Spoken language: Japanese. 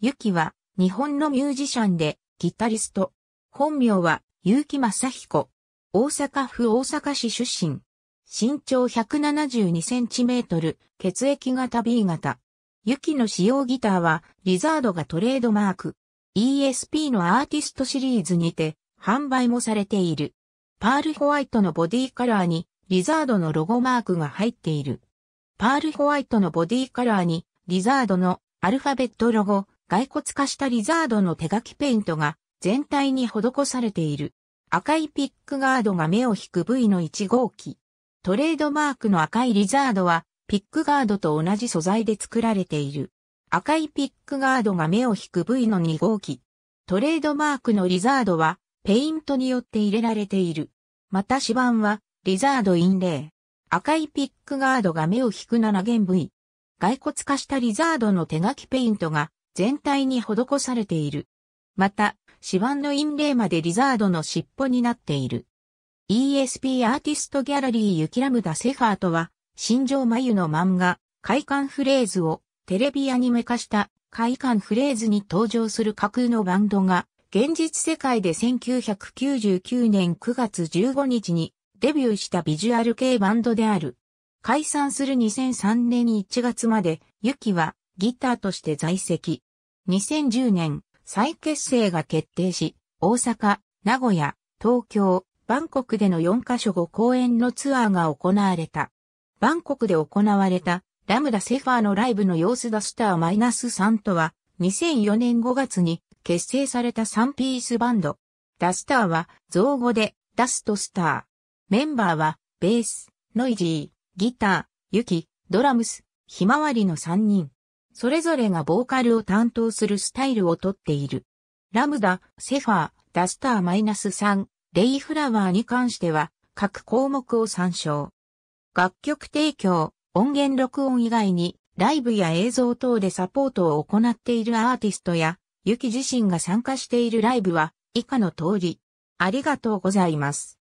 ゆきは、日本のミュージシャンで、ギタリスト。本名は、結城正彦。大阪府大阪市出身。身長172センチメートル、血液型 B 型。ユキの使用ギターは、リザードがトレードマーク。ESP のアーティストシリーズにて、販売もされている。パールホワイトのボディカラーに、リザードのロゴマークが入っている。パールホワイトのボディカラーに、リザードのアルファベットロゴ、骸骨化したリザードの手書きペイントが全体に施されている。赤いピックガードが目を引く V の1号機。トレードマークの赤いリザードはピックガードと同じ素材で作られている。赤いピックガードが目を引く V の2号機。トレードマークのリザードはペイントによって入れられている。また指板はリザードインレイ。赤いピックガードが目を引く7弦 V。骸骨化したリザードの手書きペイントが全体に施されている。また、指板のインレまでリザードの尻尾になっている。ESP アーティストギャラリーユキラムダセファーとは、新庄眉の漫画、快感フレーズをテレビアニメ化した快感フレーズに登場する架空のバンドが、現実世界で1999年9月15日にデビューしたビジュアル系バンドである。解散する2003年1月まで、ユキはギターとして在籍。2010年、再結成が決定し、大阪、名古屋、東京、バンコクでの4カ所5公演のツアーが行われた。バンコクで行われたラムダセファーのライブの様子だスターマイナス3とは2004年5月に結成された3ピースバンド。ダスターは造語でダストスター。メンバーはベース、ノイジー、ギター、ユキ、ドラムス、ひまわりの3人。それぞれがボーカルを担当するスタイルをとっている。ラムダ、セファー、ダスター -3、レイフラワーに関しては、各項目を参照。楽曲提供、音源録音以外に、ライブや映像等でサポートを行っているアーティストや、ユキ自身が参加しているライブは、以下の通り。ありがとうございます。